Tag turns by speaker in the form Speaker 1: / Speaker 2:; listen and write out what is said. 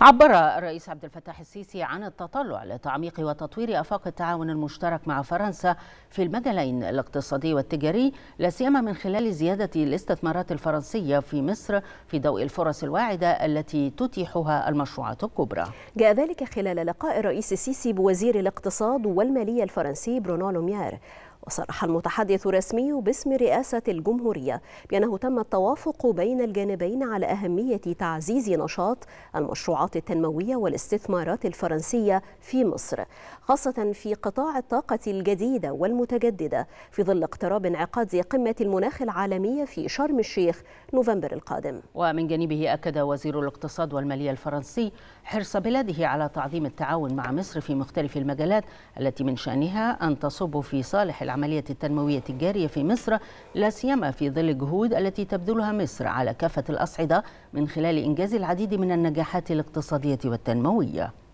Speaker 1: عبر الرئيس عبد الفتاح السيسي عن التطلع لتعميق وتطوير افاق التعاون المشترك مع فرنسا في المجالين الاقتصادي والتجاري لا سيما من خلال زياده الاستثمارات الفرنسيه في مصر في ضوء الفرص الواعده التي تتيحها المشروعات الكبرى.
Speaker 2: جاء ذلك خلال لقاء الرئيس السيسي بوزير الاقتصاد والماليه الفرنسي برونو لوميار وصرح المتحدث الرسمي باسم رئاسة الجمهورية بأنه تم التوافق بين الجانبين على أهمية تعزيز نشاط المشروعات التنموية والاستثمارات الفرنسية في مصر خاصة في قطاع الطاقة الجديدة والمتجددة في ظل اقتراب انعقاد قمة المناخ العالمية في شرم الشيخ نوفمبر القادم
Speaker 1: ومن جانبه أكد وزير الاقتصاد والمالية الفرنسي حرص بلاده على تعظيم التعاون مع مصر في مختلف المجالات التي من شأنها أن تصب في صالح العملية التنموية الجارية في مصر لا سيما في ظل الجهود التي تبذلها مصر على كافة الأصعدة من خلال إنجاز العديد من النجاحات الاقتصادية والتنموية